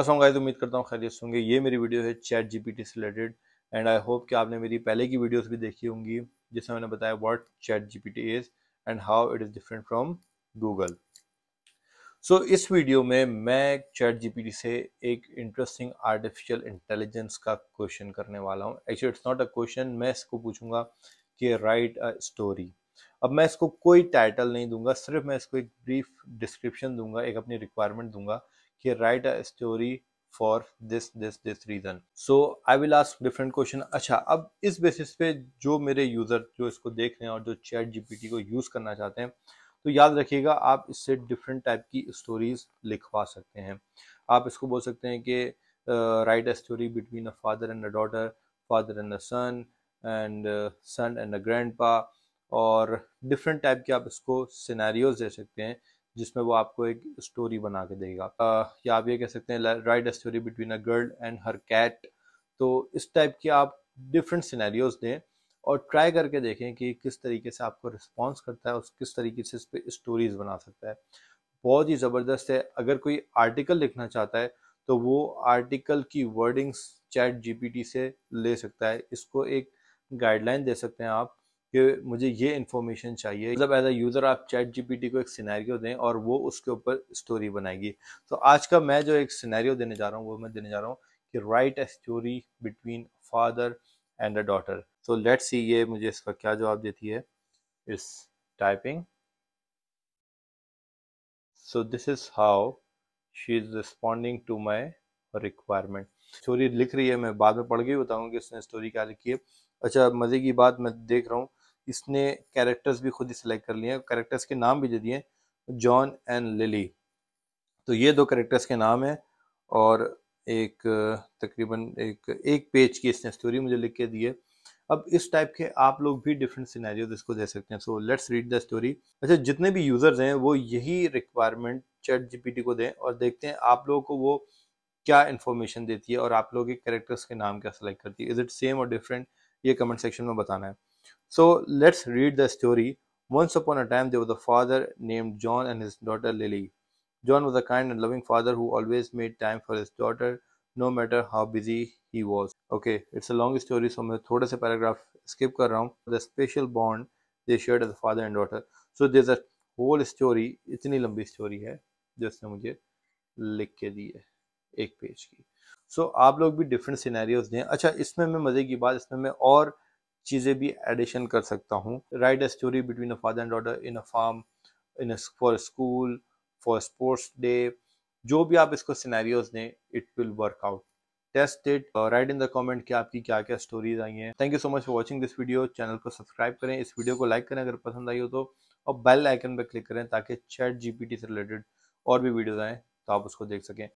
Aslam guys उम्मीद करता हूँ खैरियत होंगे ये मेरी वीडियो है चैट जीपीटी से रिलेटेड एंड आई होप कि आपने मेरी पहले की वीडियोस भी देखी होंगी जिसमें मैंने बताया what chat GPT is and how it is different from Google so इस वीडियो में मैं चैट जीपीटी से एक इंटरेस्टिंग आर्टिफिशियल इंटेलिजेंस का क्वेश्चन करने वाला हूँ actually it's not a question मैं इसको पूछूंगा कि राइट अ स्टोरी अब मैं इसको कोई टाइटल नहीं दूंगा सिर्फ मैं इसको एक ब्रीफ डिस्क्रिप्शन दूंगा एक अपनी रिक्वायरमेंट दूंगा कि write a story for this this this reason so I will ask different question अच्छा अब इस बेसिस पे जो मेरे यूज़र जो इसको देख रहे हैं और जो चैट जी को यूज़ करना चाहते हैं तो याद रखिएगा आप इससे डिफरेंट टाइप की स्टोरीज लिखवा सकते हैं आप इसको बोल सकते हैं कि write a story between a father and a daughter father and a son and son and a grand और डिफरेंट टाइप के आप इसको सिनेरियोज दे सकते हैं जिसमें वो आपको एक स्टोरी बना के देगा या आप ये कह सकते हैं write story between a girl and her cat तो इस टाइप की आप डिफरेंट सिनेरियोज दें और ट्राई करके देखें कि किस तरीके से आपको रिस्पॉन्स करता है और किस तरीके से इस पर स्टोरीज बना सकता है बहुत ही ज़बरदस्त है अगर कोई आर्टिकल लिखना चाहता है तो वो आर्टिकल की वर्डिंग्स चैट जीपीटी से ले सकता है इसको एक गाइडलाइन दे सकते हैं आप कि मुझे ये इन्फॉर्मेशन चाहिए मतलब एज अ यूज़र आप चैट जीपीटी को एक सिनेरियो दें और वो उसके ऊपर स्टोरी बनाएगी तो आज का मैं जो एक सिनेरियो देने जा रहा हूँ वो मैं देने जा रहा हूँ कि write a story between father and a daughter so let's see ये मुझे इसका क्या जवाब देती है इस typing so this is how she is responding to my requirement story लिख रही है मैं बाद में पढ़ के कि उसने स्टोरी क्या लिखी है अच्छा मज़े की बात मैं देख रहा हूँ इसने कैरेक्टर्स भी खुद ही सिलेक्ट कर लिए हैं कैरेक्टर्स के नाम भी दे दिए जॉन एंड लिली तो ये दो कैरेक्टर्स के नाम हैं और एक तकरीबन एक एक पेज की इसने स्टोरी मुझे लिख के दी है अब इस टाइप के आप लोग भी डिफरेंट सिनेरियो इसको दे सकते हैं so let's read the story अच्छा जितने भी यूज़र्स हैं वो यही रिक्वायरमेंट चैट जीपीटी को दें और देखते हैं आप लोगों को वो क्या इन्फॉर्मेशन देती है और आप लोग के कैरेक्टर्स के नाम क्या सेलेक्ट करती है इज़ इट सेम और डिफरेंट ये कमेंट सेक्शन में बताना है So let's read the story. Once upon a time, there was a father named John and his daughter Lily. John was a kind and loving father who always made time for his daughter, no matter how busy he was. Okay, it's a long story, so मैं थोड़ा सा paragraph skip कर रहा हूँ. The special bond they shared as a father and daughter. So there's a whole story. इतनी लंबी story है जिसने मुझे लिख के दी है एक पेज की. सो so, आप लोग भी डिफरेंट सिनेरियोज दें अच्छा इसमें मैं मज़े की बात इसमें मैं और चीज़ें भी एडिशन कर सकता हूँ write a story between a father and daughter in a farm in for school for sports day जो भी आप इसको सिनेरियोज दें it will work out test it write in the comment कि आपकी क्या क्या स्टोरीज आई हैं thank you so much for watching this video channel को सब्सक्राइब करें इस वीडियो को लाइक करें अगर पसंद आई हो तो और बेल आइकन पर क्लिक करें ताकि चैट जीपीटी से रिलेटेड और भी वीडियोज़ आएँ तो आप उसको देख सकें